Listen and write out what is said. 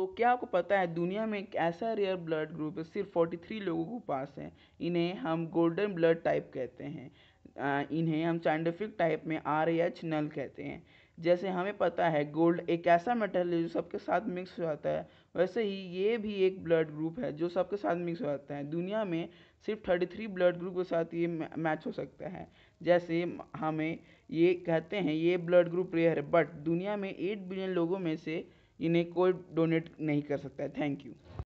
तो क्या आपको पता है दुनिया में एक ऐसा रेयर ब्लड ग्रुप है सिर्फ 43 लोगों के पास है इन्हें हम गोल्डन ब्लड टाइप कहते हैं इन्हें हम साइंटिफिक टाइप में आर एच नल कहते हैं जैसे हमें पता है गोल्ड एक ऐसा मेटल है जो सबके साथ मिक्स हो जाता है वैसे ही ये भी एक ब्लड ग्रुप है जो सबके साथ मिक्स हो जाता है दुनिया में सिर्फ थर्टी थ्री ब्लड ग्रुप के साथ ये मैच हो सकता है जैसे हमें ये कहते हैं ये ब्लड ग्रुप रेयर है बट दुनिया में एट बिलियन लोगों में से इन्हें कोई डोनेट नहीं कर सकता है थैंक यू